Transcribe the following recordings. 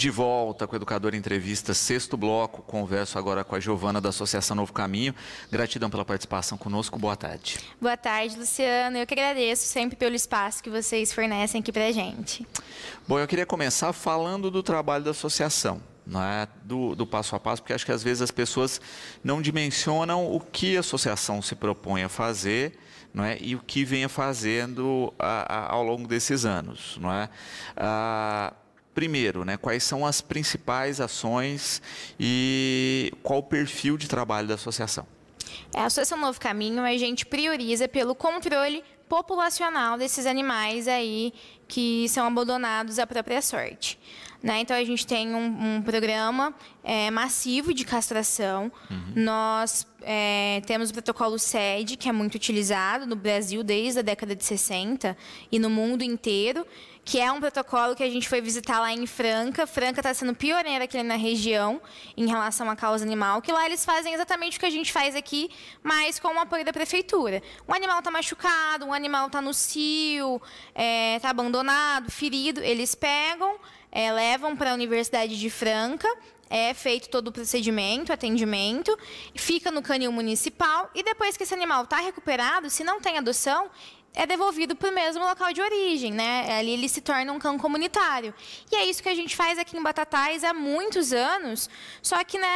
De volta com o Educador Entrevista, sexto bloco. Converso agora com a Giovana da Associação Novo Caminho. Gratidão pela participação conosco. Boa tarde. Boa tarde, Luciano. Eu que agradeço sempre pelo espaço que vocês fornecem aqui para gente. Bom, eu queria começar falando do trabalho da associação. É? Do, do, passo a passo, porque acho que às vezes as pessoas não dimensionam o que a associação se propõe a fazer é? e o que venha fazendo a, a, ao longo desses anos. Não é? Ah, primeiro, né, quais são as principais ações e qual o perfil de trabalho da associação? É, a Associação Novo Caminho, a gente prioriza pelo controle populacional desses animais aí que são abandonados à própria sorte. Né? Então, a gente tem um, um programa é, massivo de castração. Uhum. Nós é, temos o protocolo SED, que é muito utilizado no Brasil desde a década de 60 e no mundo inteiro, que é um protocolo que a gente foi visitar lá em Franca. Franca está sendo pioneira aqui na região em relação à causa animal, que lá eles fazem exatamente o que a gente faz aqui, mas com o apoio da prefeitura. Um animal está machucado, um animal está no cio, está é, tá abandonado, ferido, eles pegam é, levam para a Universidade de Franca, é feito todo o procedimento, atendimento, fica no canil municipal e depois que esse animal está recuperado, se não tem adoção, é devolvido para o mesmo local de origem, né? Ali ele se torna um cão comunitário. E é isso que a gente faz aqui em Batatais há muitos anos, só que né,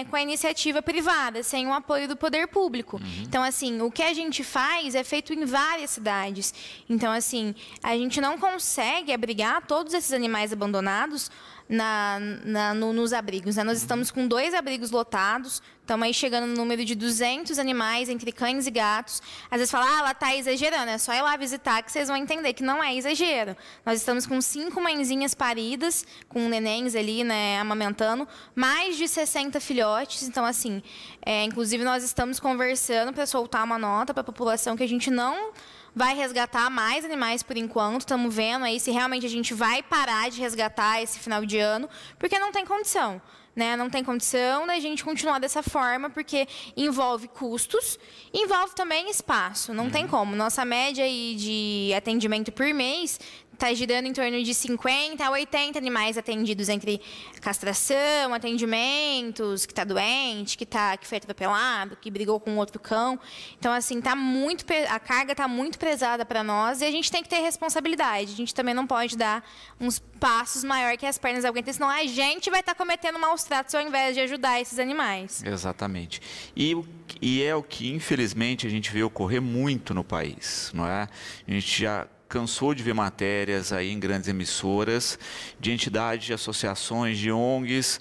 é, com a iniciativa privada, sem o apoio do poder público. Uhum. Então, assim, o que a gente faz é feito em várias cidades. Então, assim, a gente não consegue abrigar todos esses animais abandonados na, na no, nos abrigos. Né? Nós uhum. estamos com dois abrigos lotados, estamos aí chegando no número de 200 animais, entre cães e gatos. Às vezes fala, ah, ela está exagerando, é só ir lá visitar que vocês vão entender que não é exagero. Nós estamos com cinco mãezinhas paridas, com nenéns ali, né, amamentando, mais de 60 filhotes. Então, assim, é, inclusive nós estamos conversando para soltar uma nota para a população que a gente não vai resgatar mais animais por enquanto. Estamos vendo aí se realmente a gente vai parar de resgatar esse final de ano, porque não tem condição. Né? Não tem condição da gente continuar dessa forma, porque envolve custos, envolve também espaço. Não uhum. tem como. Nossa média aí de atendimento por mês está girando em torno de 50 a 80 animais atendidos entre castração, atendimentos, que está doente, que, tá, que foi atropelado, que brigou com outro cão. Então, assim, tá muito, a carga está muito pesada para nós e a gente tem que ter responsabilidade. A gente também não pode dar uns passos maior que as pernas alguém, senão a gente vai estar tá cometendo maus tratos ao invés de ajudar esses animais. Exatamente. E, e é o que, infelizmente, a gente vê ocorrer muito no país, não é? A gente já cansou de ver matérias aí em grandes emissoras de entidades, de associações, de ONGs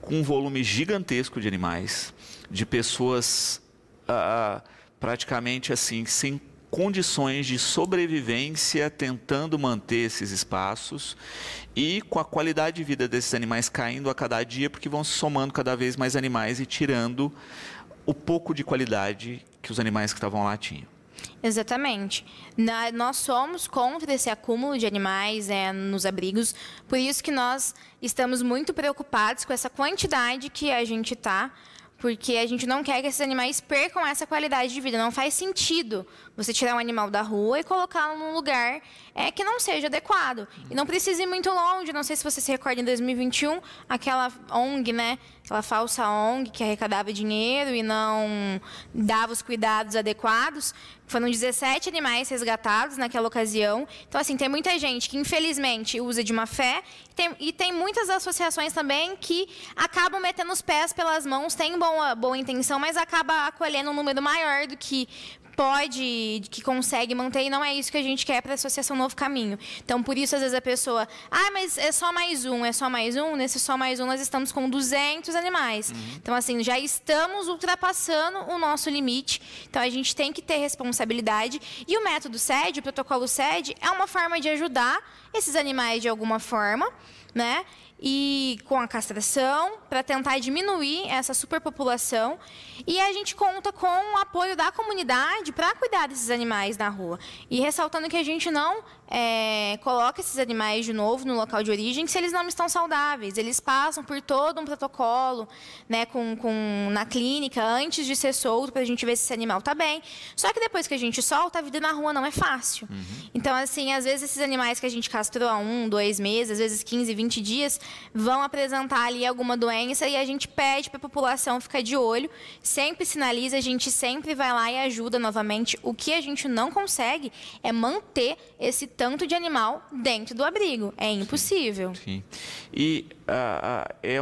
com um volume gigantesco de animais, de pessoas ah, ah, praticamente assim sem condições de sobrevivência tentando manter esses espaços e com a qualidade de vida desses animais caindo a cada dia porque vão se somando cada vez mais animais e tirando o pouco de qualidade que os animais que estavam lá tinham. Exatamente. Na, nós somos contra esse acúmulo de animais né, nos abrigos, por isso que nós estamos muito preocupados com essa quantidade que a gente está, porque a gente não quer que esses animais percam essa qualidade de vida. Não faz sentido você tirar um animal da rua e colocá-lo num lugar é, que não seja adequado. E não precisa ir muito longe. Não sei se você se recorda, em 2021, aquela ONG, né, aquela falsa ONG que arrecadava dinheiro e não dava os cuidados adequados. Foram 17 animais resgatados naquela ocasião. Então, assim, tem muita gente que, infelizmente, usa de má fé. E tem, e tem muitas associações também que acabam metendo os pés pelas mãos, têm boa, boa intenção, mas acaba acolhendo um número maior do que pode, que consegue manter, e não é isso que a gente quer para a Associação Novo Caminho. Então, por isso, às vezes a pessoa, ah, mas é só mais um, é só mais um. Nesse só mais um, nós estamos com 200 animais. Uhum. Então, assim, já estamos ultrapassando o nosso limite. Então, a gente tem que ter responsabilidade. E o método SED, o protocolo SED, é uma forma de ajudar esses animais de alguma forma, né? E com a castração, para tentar diminuir essa superpopulação. E a gente conta com o apoio da comunidade para cuidar desses animais na rua. E ressaltando que a gente não é, coloca esses animais de novo no local de origem se eles não estão saudáveis. Eles passam por todo um protocolo né, com, com, na clínica antes de ser solto para a gente ver se esse animal está bem. Só que depois que a gente solta, a vida na rua não é fácil. Uhum. Então, assim, às vezes esses animais que a gente castrou há um, dois meses, às vezes 15, 20 dias, vão apresentar ali alguma doença e a gente pede para a população ficar de olho, sempre sinaliza, a gente sempre vai lá e ajuda novamente. O que a gente não consegue é manter esse tanto de animal dentro do abrigo. É impossível. Sim. sim. E uh, é,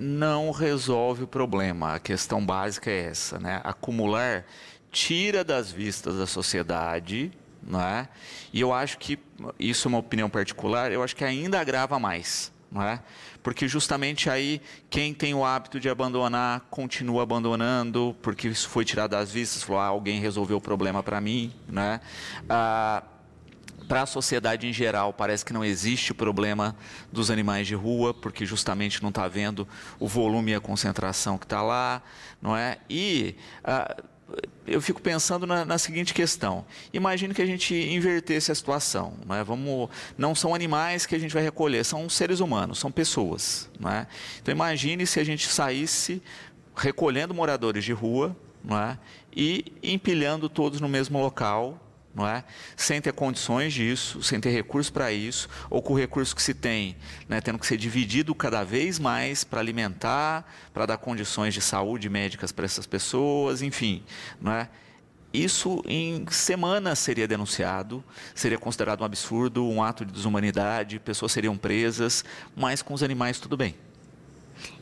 não resolve o problema. A questão básica é essa, né? Acumular tira das vistas da sociedade, é E eu acho que isso é uma opinião particular. Eu acho que ainda agrava mais. É? Porque justamente aí quem tem o hábito de abandonar continua abandonando, porque isso foi tirado das vistas, falou, ah, alguém resolveu o problema para mim, né? Ah, para a sociedade em geral, parece que não existe o problema dos animais de rua, porque justamente não está vendo o volume e a concentração que está lá, não é? E ah, eu fico pensando na, na, seguinte questão: imagine que a gente invertesse a situação, não é? Vamos, não são animais que a gente vai recolher, são seres humanos, são pessoas, não é? Então imagine se a gente saísse recolhendo moradores de rua, não é? E empilhando todos no mesmo local não é? Sem ter condições disso, sem ter recursos para isso, ou com o recurso que se tem, né, tendo que ser dividido cada vez mais para alimentar, para dar condições de saúde médicas para essas pessoas, enfim, não é? Isso em semanas seria denunciado, seria considerado um absurdo, um ato de desumanidade, pessoas seriam presas, mas com os animais tudo bem.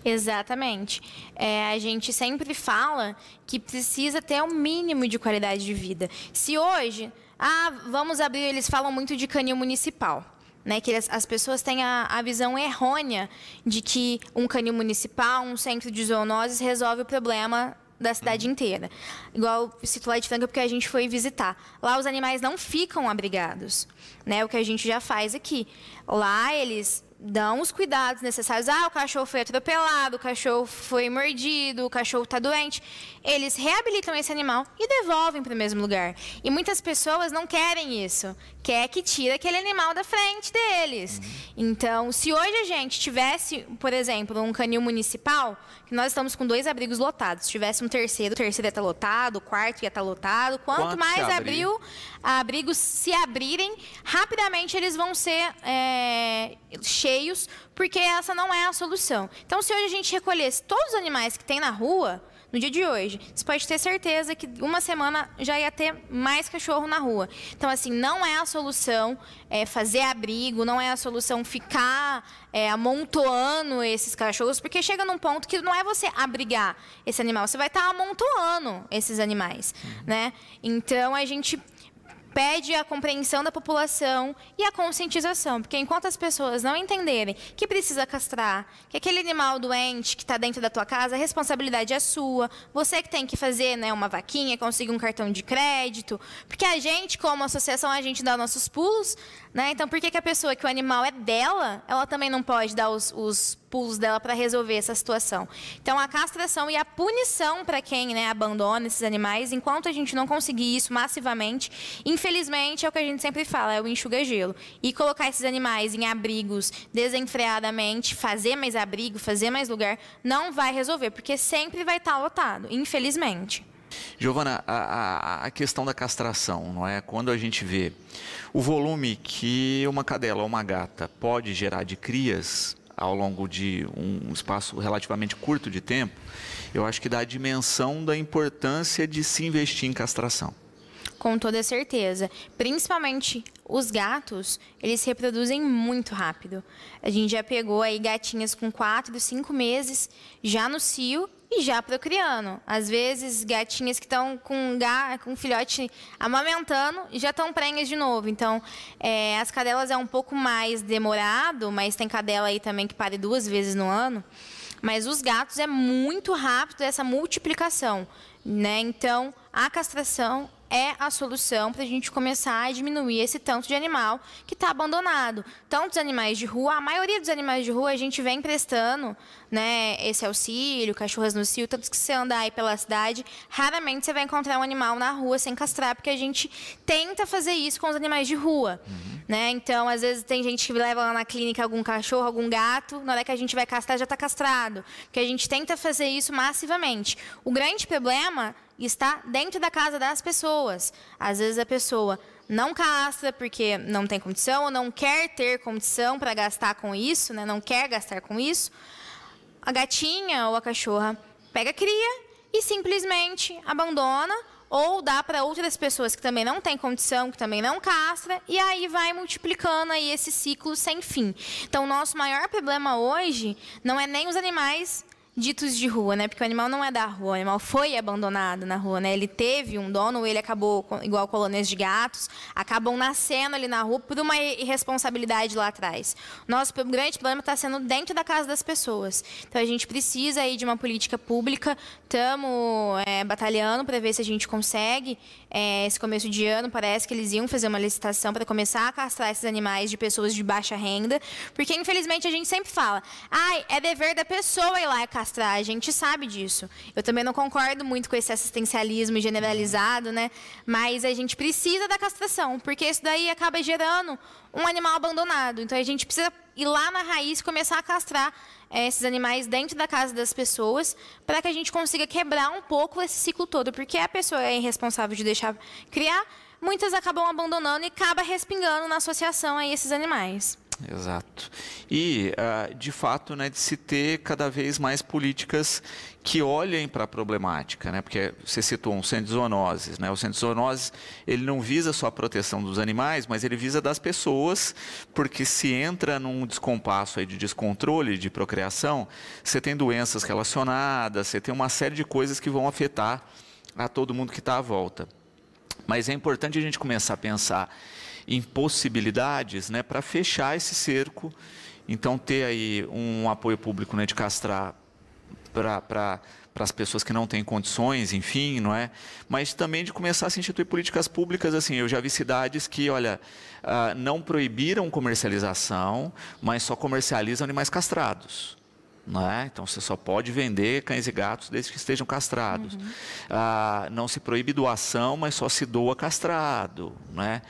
Exatamente. É, a gente sempre fala que precisa ter um mínimo de qualidade de vida. Se hoje, ah, vamos abrir, eles falam muito de canil municipal. Né, que as, as pessoas têm a, a, visão errônea de que um canil municipal, um centro de zoonoses resolve o problema da cidade uhum. inteira. Igual citou de Franca, é porque a gente foi visitar. Lá os animais não ficam abrigados, né? O que a gente já faz aqui. Lá eles dão os cuidados necessários. Ah, o cachorro foi atropelado, o cachorro foi mordido, o cachorro está doente. Eles reabilitam esse animal e devolvem para o mesmo lugar. E muitas pessoas não querem isso. Quer que é tire aquele animal da frente deles. Então, se hoje a gente tivesse, por exemplo, um canil municipal, que nós estamos com dois abrigos lotados. Se tivesse um terceiro, o terceiro ia estar tá lotado, o quarto ia estar tá lotado. Quanto, Quanto mais abriu, abrigos se abrirem, rapidamente eles vão ser é, cheios, porque essa não é a solução. Então, se hoje a gente recolhesse todos os animais que tem na rua, no dia de hoje, você pode ter certeza que uma semana já ia ter mais cachorro na rua. Então, assim, não é a solução é, fazer abrigo, não é a solução ficar é, amontoando esses cachorros, porque chega num ponto que não é você abrigar esse animal, você vai estar amontoando esses animais, uhum. né? Então, a gente pede a compreensão da população e a conscientização, porque enquanto as pessoas não entenderem que precisa castrar, que aquele animal doente que está dentro da tua casa, a responsabilidade é sua, você que tem que fazer né, uma vaquinha, conseguir um cartão de crédito, porque a gente, como associação, a gente dá nossos pulos, né? então por que, que a pessoa que o animal é dela, ela também não pode dar os, os pulos dela para resolver essa situação. Então, a castração e a punição para quem né, abandona esses animais, enquanto a gente não conseguir isso massivamente, infelizmente é o que a gente sempre fala, é o enxuga gelo. E colocar esses animais em abrigos desenfreadamente, fazer mais abrigo, fazer mais lugar, não vai resolver, porque sempre vai estar tá lotado, infelizmente. Giovana, a, a, a, questão da castração, não é? Quando a gente vê o volume que uma cadela ou uma gata pode gerar de crias, ao longo de um espaço relativamente curto de tempo, eu acho que dá a dimensão da importância de se investir em castração. Com toda certeza. Principalmente os gatos, eles se reproduzem muito rápido. A gente já pegou aí gatinhas com quatro, cinco meses já no cio e já procriando. Às vezes, gatinhas que estão com, com um filhote amamentando já estão prenhas de novo. Então, é, as cadelas é um pouco mais demorado, mas tem cadela aí também que pare duas vezes no ano. Mas os gatos é muito rápido essa multiplicação. Né? Então, a castração é a solução para a gente começar a diminuir esse tanto de animal que está abandonado. Tantos então, animais de rua, a maioria dos animais de rua a gente vem prestando né, esse auxílio, cachorras no cio, tantos que você anda aí pela cidade, raramente você vai encontrar um animal na rua sem castrar, porque a gente tenta fazer isso com os animais de rua. Uhum. Né? Então, às vezes, tem gente que leva lá na clínica algum cachorro, algum gato, na hora que a gente vai castrar, já está castrado. Porque a gente tenta fazer isso massivamente. O grande problema está dentro da casa das pessoas. Às vezes a pessoa não castra porque não tem condição ou não quer ter condição para gastar com isso, né? não quer gastar com isso. A gatinha ou a cachorra pega a cria e simplesmente abandona ou dá para outras pessoas que também não têm condição, que também não castra, e aí vai multiplicando aí esse ciclo sem fim. Então, o nosso maior problema hoje não é nem os animais ditos de rua, né? Porque o animal não é da rua, o animal foi abandonado na rua, né? Ele teve um dono, ele acabou igual colônias de gatos, acabam nascendo ali na rua por uma irresponsabilidade lá atrás. Nosso grande problema está sendo dentro da casa das pessoas. Então a gente precisa aí de uma política pública, estamos é, batalhando para ver se a gente consegue é, esse começo de ano, parece que eles iam fazer uma licitação para começar a castrar esses animais de pessoas de baixa renda, porque infelizmente a gente sempre fala, ai, é dever da pessoa ir lá e castrar, a gente sabe disso. Eu também não concordo muito com esse assistencialismo generalizado, né? Mas a gente precisa da castração, porque isso daí acaba gerando um animal abandonado. Então a gente precisa e lá na raiz começar a castrar é, esses animais dentro da casa das pessoas, para que a gente consiga quebrar um pouco esse ciclo todo, porque a pessoa é irresponsável de deixar criar, muitas acabam abandonando e acaba respingando na associação aí esses animais. Exato. E, ah, de fato, né, de se ter cada vez mais políticas que olhem para a problemática, né? Porque você citou um centro de zoonoses, né? O centro de zoonoses, ele não visa só a proteção dos animais, mas ele visa das pessoas, porque se entra num descompasso aí de descontrole de procriação, você tem doenças relacionadas, você tem uma série de coisas que vão afetar a todo mundo que está à volta. Mas é importante a gente começar a pensar em possibilidades né, para fechar esse cerco. Então, ter aí um apoio público né, de castrar para pra as pessoas que não têm condições, enfim, não é? Mas também de começar a se instituir políticas públicas, assim, eu já vi cidades que, olha, ah, não proibiram comercialização, mas só comercializam animais castrados. É? Então você só pode vender cães e gatos desde que estejam castrados. Uhum. Ah, não se proíbe doação, mas só se doa castrado. Né?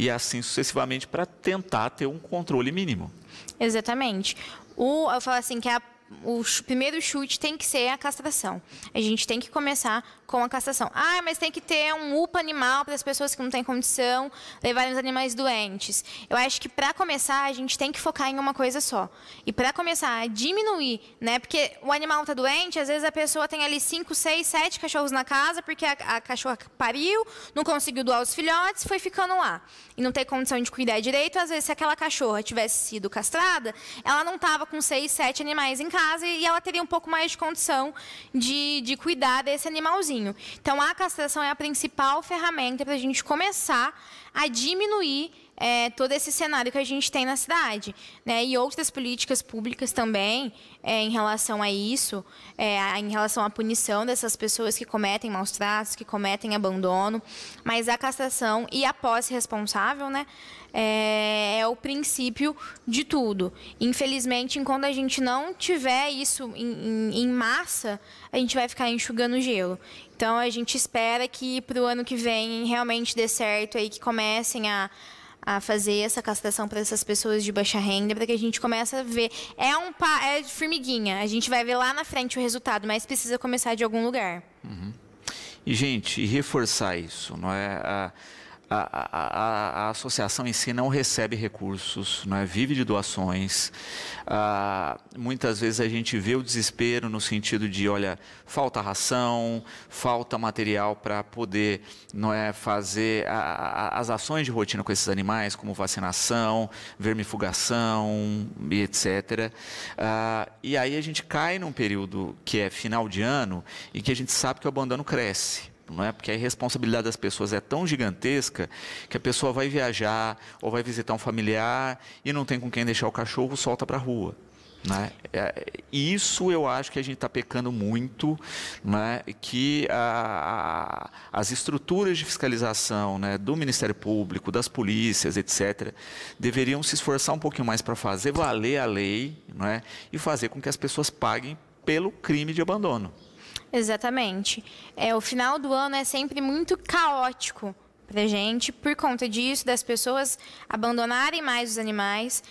e assim sucessivamente para tentar ter um controle mínimo. Exatamente. O, eu falo assim que a, o primeiro chute tem que ser a castração. A gente tem que começar com a castração. Ah, mas tem que ter um UPA animal para as pessoas que não têm condição levarem os animais doentes. Eu acho que para começar a gente tem que focar em uma coisa só. E para começar a diminuir, né? Porque o animal está doente, às vezes a pessoa tem ali cinco, seis, sete cachorros na casa porque a, a cachorra pariu, não conseguiu doar os filhotes, foi ficando lá. E não tem condição de cuidar direito. Às vezes, se aquela cachorra tivesse sido castrada, ela não estava com seis, sete animais em casa e ela teria um pouco mais de condição de, de cuidar desse animalzinho caminho. Então, a castração é a principal ferramenta para a gente começar a diminuir é, todo esse cenário que a gente tem na cidade. Né? E outras políticas públicas também é, em relação a isso, é, em relação à punição dessas pessoas que cometem maus tratos, que cometem abandono, mas a castração e a posse responsável né, é, é, o princípio de tudo. Infelizmente, enquanto a gente não tiver isso em, em, em massa, a gente vai ficar enxugando gelo. Então, a gente espera que para o ano que vem realmente dê certo, aí, que comecem a a fazer essa castração para essas pessoas de baixa renda, para que a gente comece a ver. É um pa, é formiguinha. A gente vai ver lá na frente o resultado, mas precisa começar de algum lugar. Uhum. E gente, e reforçar isso, não é? A ah, a, a, a, associação em si não recebe recursos, não é? vive de doações. Ah, muitas vezes a gente vê o desespero no sentido de, olha, falta ração, falta material para poder não é, fazer a, as ações de rotina com esses animais, como vacinação, vermifugação e etc. Ah, e aí a gente cai num período que é final de ano e que a gente sabe que o abandono cresce não é? Porque a responsabilidade das pessoas é tão gigantesca que a pessoa vai viajar ou vai visitar um familiar e não tem com quem deixar o cachorro, solta para a rua. Né? Isso eu acho que a gente está pecando muito, né? que a, a, as estruturas de fiscalização né? do Ministério Público, das polícias, etc., deveriam se esforçar um pouquinho mais para fazer valer a lei é? e fazer com que as pessoas paguem pelo crime de abandono. Exatamente. É, o final do ano é sempre muito caótico para gente por conta disso, das pessoas abandonarem mais os animais.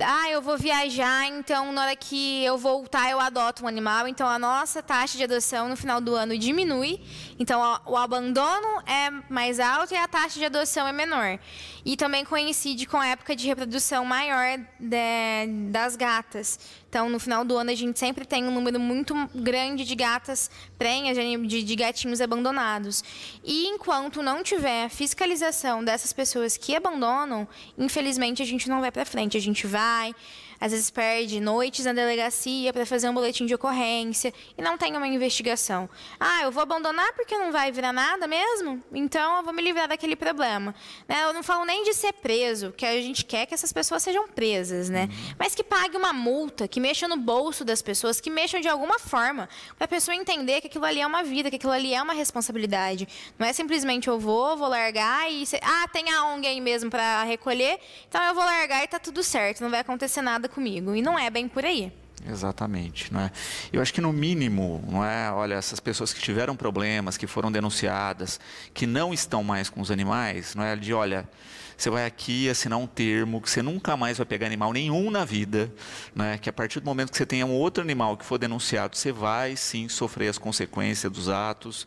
Ah, eu vou viajar, então na hora que eu voltar eu adoto um animal. Então a nossa taxa de adoção no final do ano diminui. Então o abandono é mais alto e a taxa de adoção é menor. E também coincide com a época de reprodução maior de, das gatas. Então, no final do ano, a gente sempre tem um número muito grande de gatas prenhas, de, de gatinhos abandonados. E enquanto não tiver fiscalização dessas pessoas que abandonam, infelizmente a gente não vai para frente. A gente vai, às vezes perde noites na delegacia para fazer um boletim de ocorrência e não tem uma investigação. Ah, eu vou abandonar porque não vai virar nada mesmo? Então eu vou me livrar daquele problema. Né? Eu não falo nem de ser preso, que a gente quer que essas pessoas sejam presas, né? Uhum. Mas que pague uma multa, que mexa no bolso das pessoas, que mexam de alguma forma, para a pessoa entender que aquilo ali é uma vida, que aquilo ali é uma responsabilidade. Não é simplesmente eu vou, vou largar e. Ah, tem a ONG aí mesmo para recolher, então eu vou largar e tá tudo certo, não vai acontecer nada nada comigo. E não é bem por aí. Exatamente, não é? Eu acho que no mínimo, não é? Olha, essas pessoas que tiveram problemas, que foram denunciadas, que não estão mais com os animais, não é? De olha, você vai aqui assinar um termo que você nunca mais vai pegar animal nenhum na vida, né? que a partir do momento que você tenha um outro animal que for denunciado, você vai sim sofrer as consequências dos atos,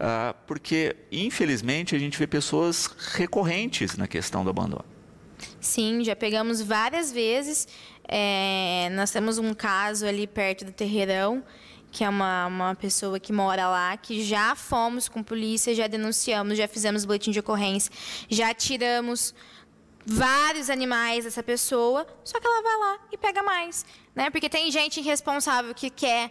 ah, porque infelizmente a gente vê pessoas recorrentes na questão do abandono. Sim, já pegamos várias vezes. É, nós temos um caso ali perto do Terreirão, que é uma, uma pessoa que mora lá, que já fomos com polícia, já denunciamos, já fizemos boletim de ocorrência, já tiramos vários animais dessa pessoa, só que ela vai lá e pega mais, né? Porque tem gente irresponsável que quer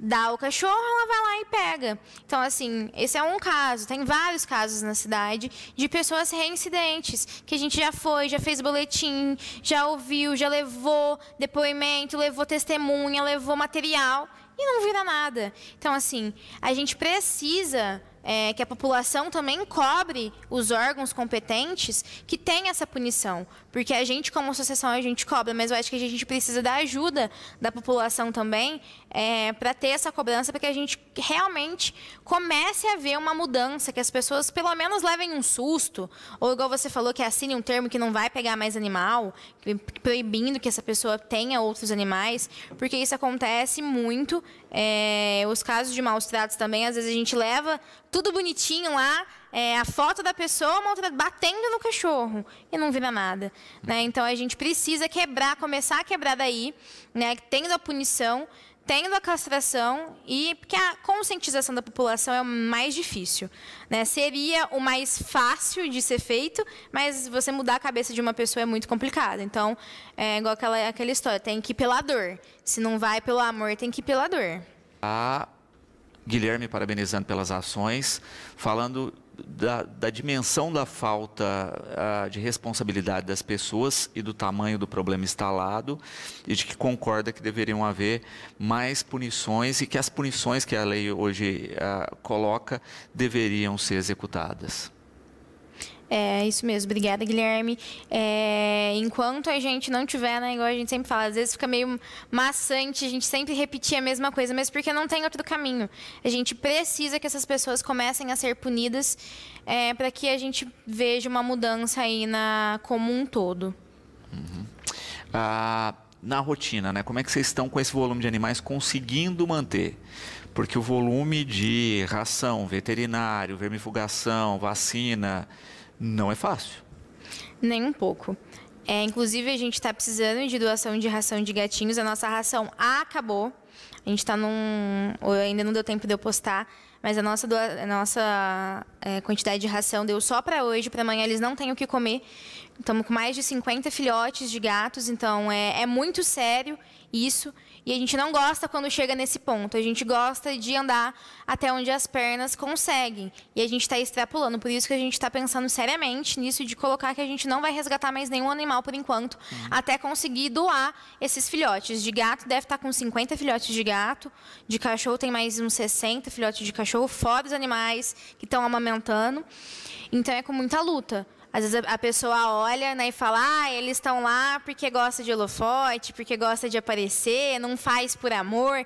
dá o cachorro, ela vai lá e pega. Então, assim, esse é um caso. Tem vários casos na cidade de pessoas reincidentes, que a gente já foi, já fez boletim, já ouviu, já levou depoimento, levou testemunha, levou material e não vira nada. Então, assim, a gente precisa é, que a população também cobre os órgãos competentes que têm essa punição. Porque a gente, como associação, a gente cobra, mas eu acho que a gente precisa da ajuda da população também é, para ter essa cobrança, para que a gente realmente comece a ver uma mudança, que as pessoas pelo menos levem um susto, ou igual você falou, que assine um termo que não vai pegar mais animal, proibindo que essa pessoa tenha outros animais, porque isso acontece muito. É, os casos de maus tratos também, às vezes a gente leva tudo bonitinho lá, é, a foto da pessoa batendo no cachorro e não vira nada. Né? Então a gente precisa quebrar, começar a quebrar daí, né? tendo a punição tendo a castração e porque a conscientização da população é o mais difícil, né? Seria o mais fácil de ser feito, mas você mudar a cabeça de uma pessoa é muito complicado. Então, é igual aquela aquela história, tem que ir pela dor. Se não vai pelo amor, tem que ir pela dor. A ah, Guilherme parabenizando pelas ações, falando da, da dimensão da falta ah, de responsabilidade das pessoas e do tamanho do problema instalado, e de que concorda que deveriam haver mais punições e que as punições que a lei hoje ah, coloca deveriam ser executadas. É isso mesmo, obrigada, Guilherme. É, enquanto a gente não tiver, né, igual a gente sempre fala, às vezes fica meio maçante a gente sempre repetir a mesma coisa, mas porque não tem outro caminho. A gente precisa que essas pessoas comecem a ser punidas é, para que a gente veja uma mudança aí na, como um todo. Uhum. Ah, na rotina, né? Como é que vocês estão com esse volume de animais conseguindo manter? Porque o volume de ração, veterinário, vermifugação, vacina, não é fácil. Nem um pouco. É, inclusive, a gente está precisando de doação de ração de gatinhos. A nossa ração acabou. A gente está num. Ainda não deu tempo de eu postar, mas a nossa, doa... a nossa é, quantidade de ração deu só para hoje. Para amanhã eles não têm o que comer. Estamos com mais de 50 filhotes de gatos, então é, é muito sério isso. E a gente não gosta quando chega nesse ponto. A gente gosta de andar até onde as pernas conseguem. E a gente está extrapolando. Por isso que a gente está pensando seriamente nisso de colocar que a gente não vai resgatar mais nenhum animal por enquanto, uhum. até conseguir doar esses filhotes. De gato deve estar tá com 50 filhotes de gato. De cachorro tem mais uns 60 filhotes de cachorro, fora os animais que estão amamentando. Então é com muita luta. Às vezes a pessoa olha né, e fala, ah, eles estão lá porque gosta de holofote, porque gosta de aparecer, não faz por amor.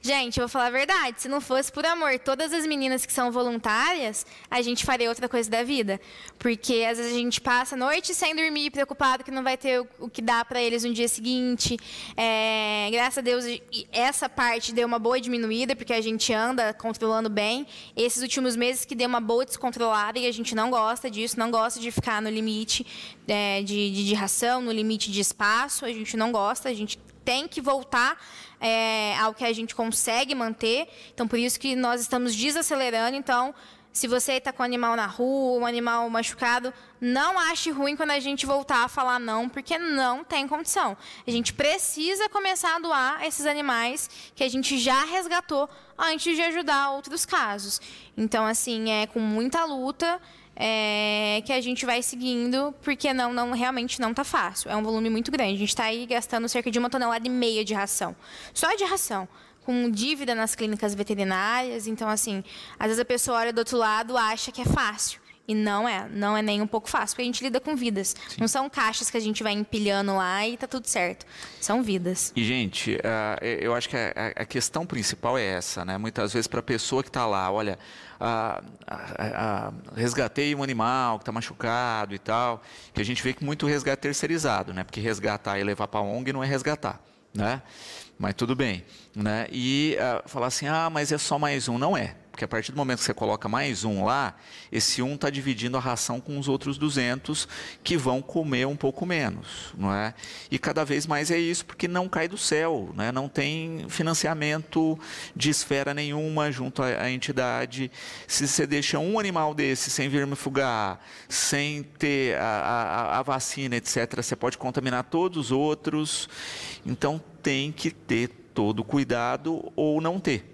Gente, eu vou falar a verdade, se não fosse por amor, todas as meninas que são voluntárias, a gente faria outra coisa da vida. Porque às vezes a gente passa a noite sem dormir, preocupado que não vai ter o que dá para eles no dia seguinte. É, graças a Deus, essa parte deu uma boa diminuída, porque a gente anda controlando bem. Esses últimos meses que deu uma boa descontrolada e a gente não gosta disso, não gosta de ficar ficar no limite é, de, de, de ração, no limite de espaço. A gente não gosta, a gente tem que voltar é, ao que a gente consegue manter. Então, por isso que nós estamos desacelerando. Então, se você está com um animal na rua, um animal machucado, não ache ruim quando a gente voltar a falar não, porque não tem condição. A gente precisa começar a doar esses animais que a gente já resgatou antes de ajudar outros casos. Então, assim, é com muita luta é, que a gente vai seguindo, porque não, não realmente não tá fácil. É um volume muito grande. A gente está aí gastando cerca de uma tonelada e meia de ração. Só de ração. Com dívida nas clínicas veterinárias. Então, assim, às vezes a pessoa olha do outro lado acha que é fácil. E não é, não é nem um pouco fácil, porque a gente lida com vidas. Sim. Não são caixas que a gente vai empilhando lá e tá tudo certo. São vidas. E, gente, uh, eu acho que a, a, questão principal é essa, né? Muitas vezes para a pessoa que está lá, olha, uh, uh, resgatei um animal que está machucado e tal, que a gente vê que muito resgate terceirizado, né? Porque resgatar e levar para a ONG não é resgatar, né? Mas tudo bem, né? E falar assim, ah, mas é só mais um. Não é. Porque a partir do momento que você coloca mais um lá, esse um está dividindo a ração com os outros 200 que vão comer um pouco menos, não é? E cada vez mais é isso, porque não cai do céu, né? não tem financiamento de esfera nenhuma junto à, entidade. Se você deixa um animal desse sem fugar, sem ter a, a, a vacina, etc., você pode contaminar todos os outros. Então tem que ter todo cuidado ou não ter.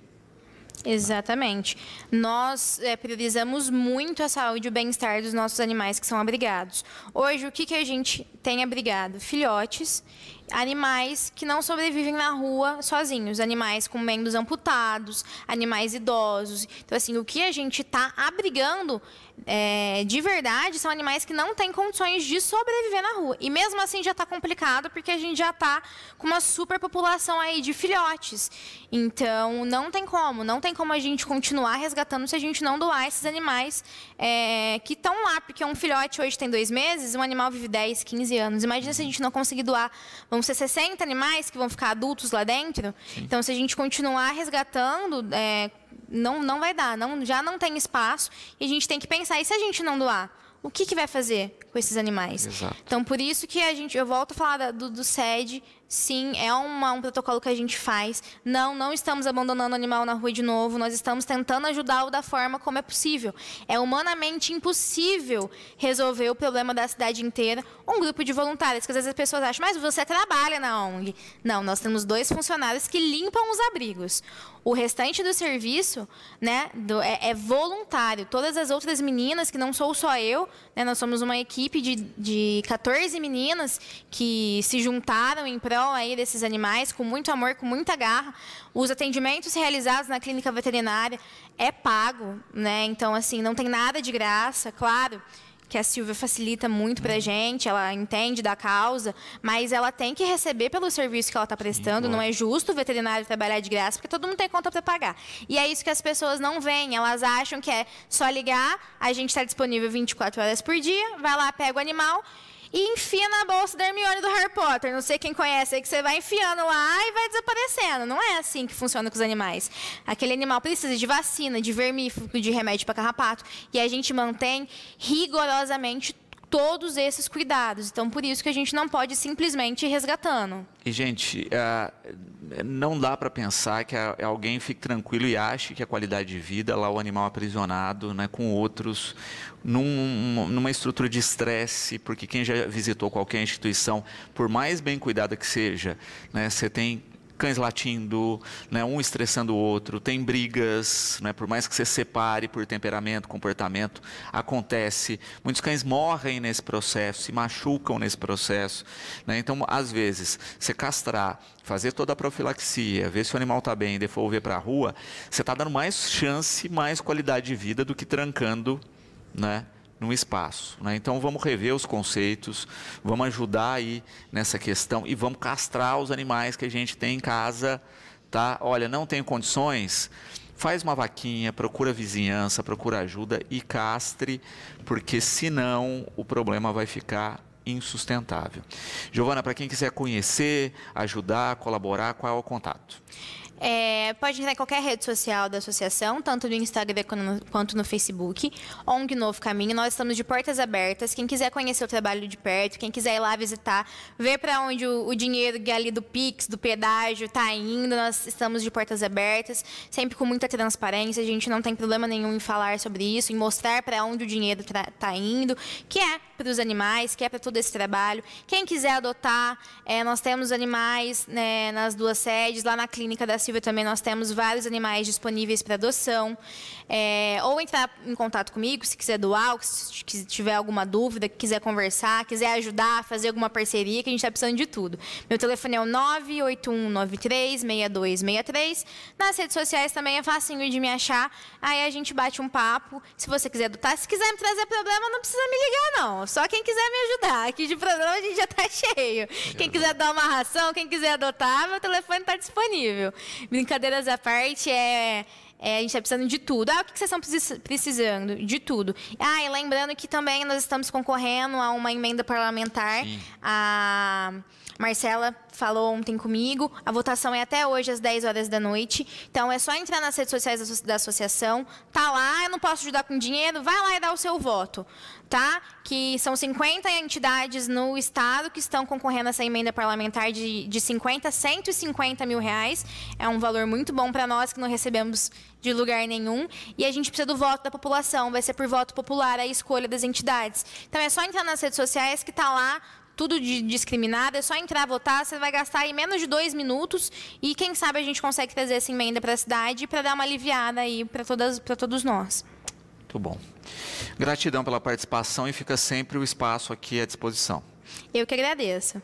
Exatamente. Nós é, priorizamos muito a saúde e o bem-estar dos nossos animais que são abrigados. Hoje, o que, que a gente tem abrigado? Filhotes animais que não sobrevivem na rua sozinhos, animais com membros amputados, animais idosos. Então, assim, o que a gente está abrigando é, de verdade são animais que não têm condições de sobreviver na rua. E mesmo assim já está complicado porque a gente já está com uma superpopulação aí de filhotes. Então, não tem como, não tem como a gente continuar resgatando se a gente não doar esses animais é, que estão lá, porque um filhote hoje tem dois meses, um animal vive 10, 15 anos. Imagina se a gente não conseguir doar, vamos vão ser 60 animais que vão ficar adultos lá dentro. Sim. Então, se a gente continuar resgatando, é, não, não vai dar, não, já não tem espaço. E a gente tem que pensar, e se a gente não doar? o que, que vai fazer com esses animais. Exato. Então, por isso que a gente, eu volto a falar do, do SED, Sim, é uma, um protocolo que a gente faz. Não, não estamos abandonando o animal na rua de novo, nós estamos tentando ajudá-lo da forma como é possível. É humanamente impossível resolver o problema da cidade inteira um grupo de voluntários, que às vezes as pessoas acham, mas você trabalha na ONG. Não, nós temos dois funcionários que limpam os abrigos. O restante do serviço né, do, é, é, voluntário. Todas as outras meninas, que não sou só eu, né, nós somos uma equipe de, de 14 meninas que se juntaram em prol proteção aí desses animais, com muito amor, com muita garra. Os atendimentos realizados na clínica veterinária é pago, né? Então, assim, não tem nada de graça, claro que a Silvia facilita muito para a gente, ela entende da causa, mas ela tem que receber pelo serviço que ela está prestando. Sim, não é justo o veterinário trabalhar de graça, porque todo mundo tem conta para pagar. E é isso que as pessoas não veem. Elas acham que é só ligar, a gente está disponível 24 horas por dia, vai lá, pega o animal e enfia na bolsa da Hermione do Harry Potter. Não sei quem conhece aí, que você vai enfiando lá e vai desaparecendo. Não é assim que funciona com os animais. Aquele animal precisa de vacina, de vermífugo, de remédio para carrapato. E a gente mantém rigorosamente todos esses cuidados. Então, por isso que a gente não pode simplesmente ir resgatando. E, gente, é, não dá para pensar que é alguém fique tranquilo e ache que a qualidade de vida, lá o animal aprisionado né, com outros, num, numa estrutura de estresse, porque quem já visitou qualquer instituição, por mais bem cuidada que seja, né, você tem cães latindo, né, um estressando o outro, tem brigas, né, por mais que você separe por temperamento, comportamento, acontece. Muitos cães morrem nesse processo, se machucam nesse processo. Né? Então, às vezes, você castrar, fazer toda a profilaxia, ver se o animal está bem e devolver para a rua, você está dando mais chance, mais qualidade de vida do que trancando, né? num espaço. Né? Então vamos rever os conceitos, vamos ajudar aí nessa questão e vamos castrar os animais que a gente tem em casa. Tá? Olha, não tenho condições, faz uma vaquinha, procura vizinhança, procura ajuda e castre, porque senão o problema vai ficar insustentável. Giovana, para quem quiser conhecer, ajudar, colaborar, qual é o contato? É, pode entrar em qualquer rede social da associação, tanto no Instagram quanto no Facebook. ONG Novo Caminho, nós estamos de portas abertas. Quem quiser conhecer o trabalho de perto, quem quiser ir lá visitar, ver para onde o, o dinheiro é ali do Pix, do pedágio, está indo, nós estamos de portas abertas, sempre com muita transparência. A gente não tem problema nenhum em falar sobre isso, em mostrar para onde o dinheiro está indo, que é para os animais, que é para todo esse trabalho. Quem quiser adotar, é, nós temos animais né, nas duas sedes, lá na clínica da Silvia também nós temos vários animais disponíveis para adoção. É, ou entrar em contato comigo, se quiser doar, se tiver alguma dúvida, quiser conversar, quiser ajudar, fazer alguma parceria, que a gente está precisando de tudo. Meu telefone é o 981936263. Nas redes sociais também é facinho de me achar. Aí a gente bate um papo. Se você quiser adotar, se quiser me trazer problema, não precisa me ligar, não. Só quem quiser me ajudar. Aqui de programa a gente já está cheio. Quem quiser dar uma ração, quem quiser adotar, meu telefone está disponível. Brincadeiras à parte, é. É, a gente está precisando de tudo. Ah, o que vocês estão precisando? De tudo. Ah, e lembrando que também nós estamos concorrendo a uma emenda parlamentar. Sim. A Marcela falou ontem comigo. A votação é até hoje, às 10 horas da noite. Então é só entrar nas redes sociais da associação. Tá lá, eu não posso ajudar com dinheiro, vai lá e dá o seu voto tá? Que são 50 entidades no estado que estão concorrendo a essa emenda parlamentar de, de 50 a 150 mil reais. É um valor muito bom para nós que não recebemos de lugar nenhum. E a gente precisa do voto da população. Vai ser por voto popular a escolha das entidades. Então é só entrar nas redes sociais que está lá tudo de discriminado, é só entrar, votar, você vai gastar aí menos de dois minutos e quem sabe a gente consegue trazer essa emenda para a cidade para dar uma aliviada aí para todas para todos nós. Muito bom. Gratidão pela participação e fica sempre o espaço aqui à disposição. Eu que agradeço.